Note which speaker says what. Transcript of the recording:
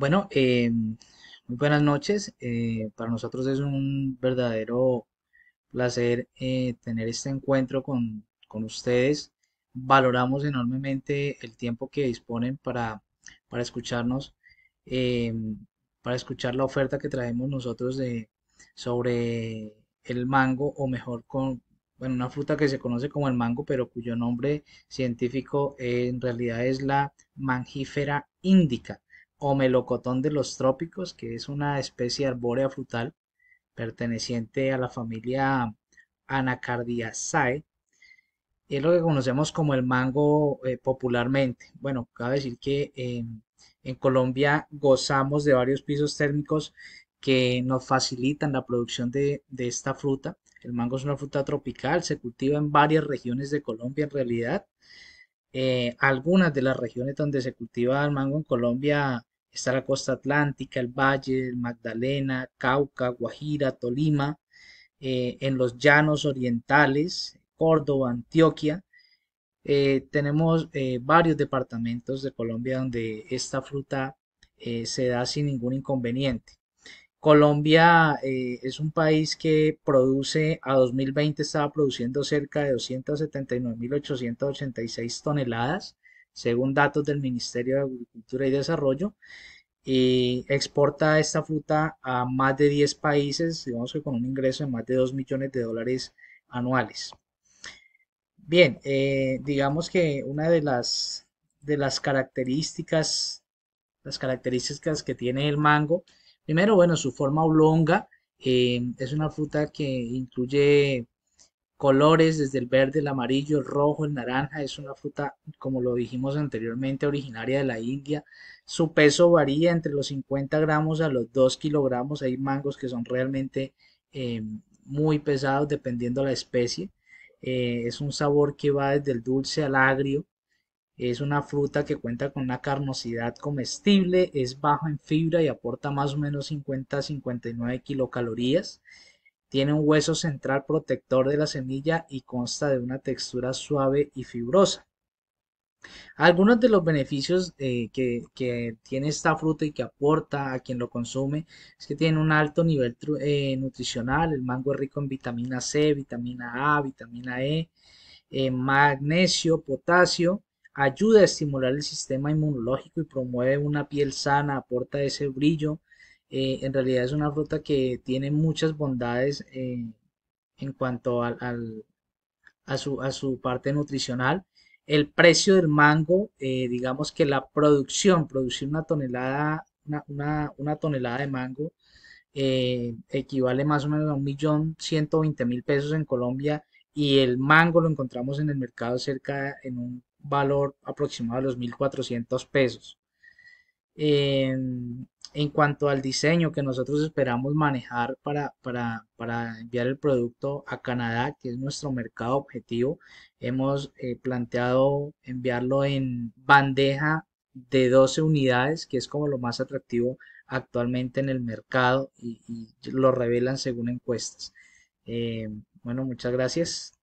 Speaker 1: Bueno, em, muy buenas noches. Eh, para nosotros es un verdadero placer eh, tener este encuentro con, ustedes. Valoramos enormemente el tiempo que disponen para, escucharnos, em, para escuchar la oferta que traemos nosotros de, sobre el mango, o mejor, con, una fruta que se conoce como el mango, pero cuyo nombre científico eh, en realidad es la mangífera índica o melocotón de los trópicos, que es una especie arbórea frutal perteneciente a la familia Anacardiaceae. Es lo que conocemos como el mango eh, popularmente. Bueno, cabe decir que em, en Colombia gozamos de varios pisos térmicos que nos facilitan la producción de, esta fruta. El mango es una fruta tropical, se cultiva en varias regiones de Colombia en realidad. Eh, algunas de las regiones donde se cultiva el mango en Colombia Está la costa atlántica, el Valle, Magdalena, Cauca, Guajira, Tolima, eh, en los llanos orientales, Córdoba, Antioquia. Eh, tenemos eh, varios departamentos de Colombia donde esta fruta se da sin ningún inconveniente. Colombia es un país que produce, a 2020 estaba produciendo cerca de 279.886 toneladas según datos del Ministerio de Agricultura y Desarrollo. Eh, exporta esta fruta a más de 10 países, digamos que con un ingreso de más de 2 millones de dólares anuales. Bien, eh, digamos que una de las, de las características, las características que tiene el mango, primero, bueno, su forma oblonga, eh, es una fruta que incluye colores, desde el verde, el amarillo, el rojo, el naranja. Es una fruta, como lo dijimos anteriormente, originaria de la India. Su peso varía entre los 50 gramos a los 2 kilogramos. Hay mangos que son realmente em, muy pesados dependiendo la especie. Eh, es un sabor que va desde el dulce al agrio. Es una fruta que cuenta con una carnosidad comestible, es baja en fibra y aporta más o menos 50-59 kilocalorías. Tiene un hueso central protector de la semilla y consta de una textura suave y fibrosa. Algunos de los beneficios eh, que, tiene esta fruta y que aporta a quien lo consume es que tiene un alto nivel eh, nutricional, el mango es rico en vitamina C, vitamina A, vitamina E, eh, magnesio, potasio, ayuda a estimular el sistema inmunológico y promueve una piel sana, aporta ese brillo eh, en realidad es una fruta que tiene muchas bondades eh, en cuanto al, a, su, parte nutricional. El precio del mango, eh, digamos que la producción, producir una tonelada, una, tonelada de mango equivale más o menos a un millón ciento mil pesos en Colombia y el mango lo encontramos en el mercado cerca en un valor aproximado de los 1.400 pesos en cuanto al diseño que nosotros esperamos manejar para, enviar el producto a Canadá, que es nuestro mercado objetivo, hemos eh, planteado enviarlo en bandeja de 12 unidades, que es como lo más atractivo actualmente en el mercado y, lo revelan según encuestas. Eh, bueno, muchas gracias.